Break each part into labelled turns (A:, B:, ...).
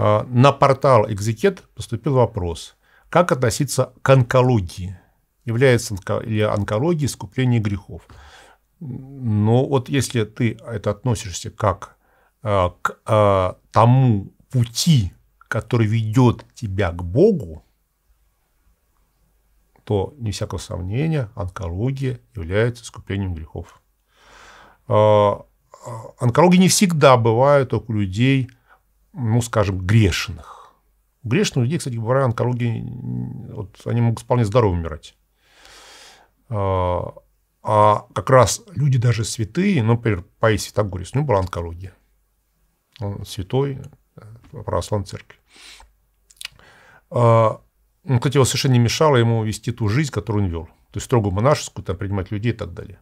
A: А, на портал «Экзекет» поступил вопрос, как относиться к онкологии, является ли онкология искупление грехов. Но ну, вот если ты это относишься как а, к а, тому пути, который ведет тебя к Богу, то, не всякого сомнения, онкология является искуплением грехов. Онкологии не всегда бывают у людей ну, скажем, грешных. грешных людей, кстати говоря, онкологии, вот, они могут вполне здорово умирать. А, а, как раз люди даже святые, ну, например, Паисий Святогорец, ну, была онкология. Он святой э, православной церкви. А, ну, кстати, его совершенно не мешало ему вести ту жизнь, которую он вел. То есть строгую монашескую, там, принимать людей и так далее.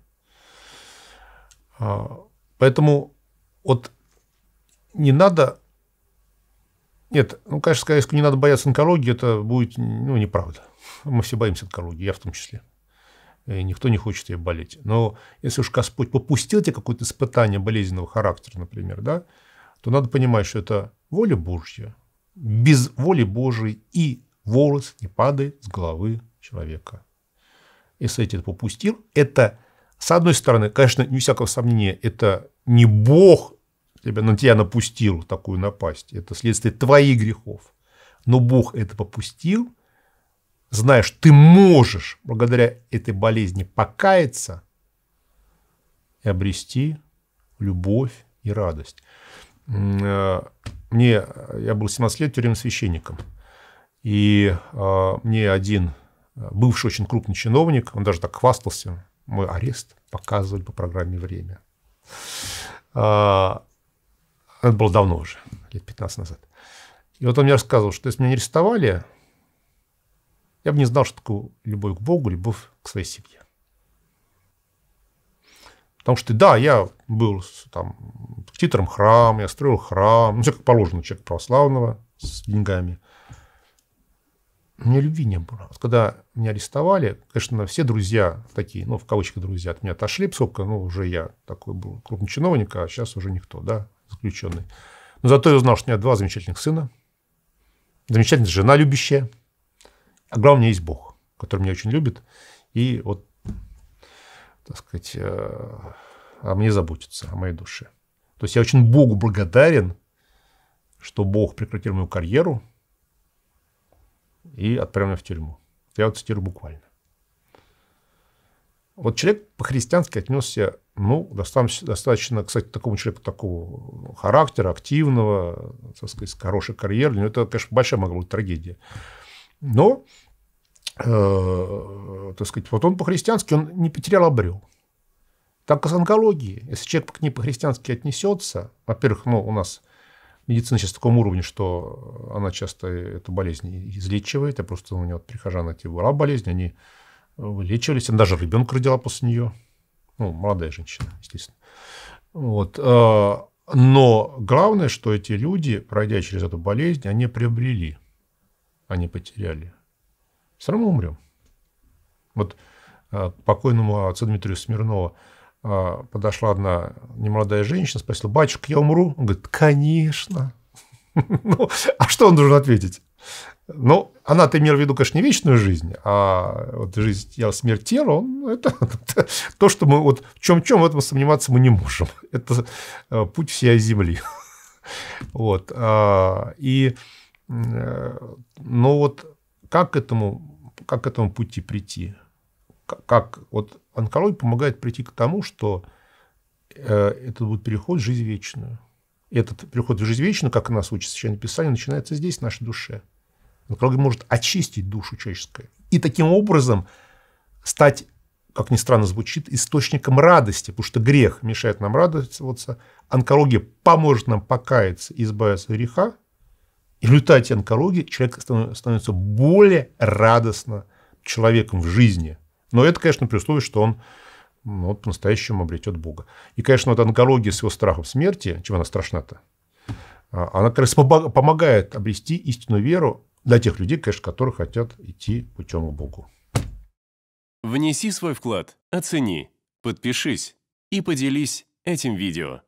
A: А, поэтому вот не надо нет, ну, конечно, сказать, не надо бояться онкологии, это будет ну, неправда. Мы все боимся онкологии, я в том числе. И никто не хочет ей болеть. Но если уж Господь попустил тебе какое-то испытание болезненного характера, например, да, то надо понимать, что это воля Божья. Без воли Божьей и волос не падает с головы человека. Если я тебя попустил, это, с одной стороны, конечно, не всякого сомнения, это не Бог тебя, на тебя напустил такую напасть. Это следствие твоих грехов. Но Бог это попустил. Знаешь, ты можешь благодаря этой болезни покаяться и обрести любовь и радость. Э, мне, я был 17 лет тюремным священником. И а, мне один э, бывший очень крупный чиновник, он даже так хвастался, мой арест показывали по программе «Время». А, это было давно уже, лет 15 назад. И вот он мне рассказывал, что если меня не арестовали, я бы не знал, что такое любовь к Богу, любовь к своей семье. Потому что, да, я был там титром храма, я строил храм, ну, все как положено, человек православного с деньгами у меня любви не было. когда меня арестовали, конечно, все друзья такие, ну, в кавычках друзья, от меня отошли, поскольку, ну, уже я такой был крупный чиновник, а сейчас уже никто, да, заключенный. Но зато я узнал, что у меня два замечательных сына, замечательная жена любящая, а главное, у меня есть Бог, который меня очень любит, и вот, так сказать, э, о мне заботится, о моей душе. То есть я очень Богу благодарен, что Бог прекратил мою карьеру – и отправлена в тюрьму. Я вот цитирую буквально. Вот человек по-христиански отнесся, ну, достаточно, достаточно, кстати, такому человеку такого характера, активного, так сказать, хорошей карьеры. Но ну, это, конечно, большая могла быть трагедия. Но, э, так сказать, вот он по-христиански, он не потерял, обрел. Так и с онкологией. Если человек к ней по-христиански отнесется, во-первых, ну, у нас – медицина сейчас в таком уровне, что она часто эту болезнь излечивает. Я просто у меня от прихожан эти была болезнь, они вылечивались. Она даже ребенка родила после нее. Ну, молодая женщина, естественно. Вот. Э, но главное, что эти люди, пройдя через эту болезнь, они приобрели, они потеряли. Все равно умрем. Вот э, покойному отцу Дмитрию Смирнову а, подошла одна немолодая женщина, спросила, батюшка, я умру? Он говорит, конечно. Ну, а что он должен ответить? Ну, она ты, имела в виду, конечно, не вечную жизнь, а вот жизнь я смерть тела, он, ну, это, это то, что мы вот в чем-чем в этом сомневаться мы не можем. Это э, путь всей земли. Вот. А, и, э, ну вот, как к этому, как к этому пути прийти? Как, вот онкология помогает прийти к тому, что э, это будет переход в жизнь вечную. этот переход в жизнь вечную, как нас учит Священное Писание, начинается здесь, в нашей душе. Онкология может очистить душу человеческую. И таким образом стать, как ни странно звучит, источником радости, потому что грех мешает нам радоваться. Онкология поможет нам покаяться и избавиться от греха. И в результате онкологии человек становится более радостно человеком в жизни – но это, конечно, при условии, что он ну, вот, по-настоящему обретет Бога. И, конечно, вот онкология с его страхом смерти, чем она страшна-то, а, она как раз помогает обрести истинную веру для тех людей, конечно, которые хотят идти путем к Богу. Внеси свой вклад, оцени, подпишись и поделись этим видео.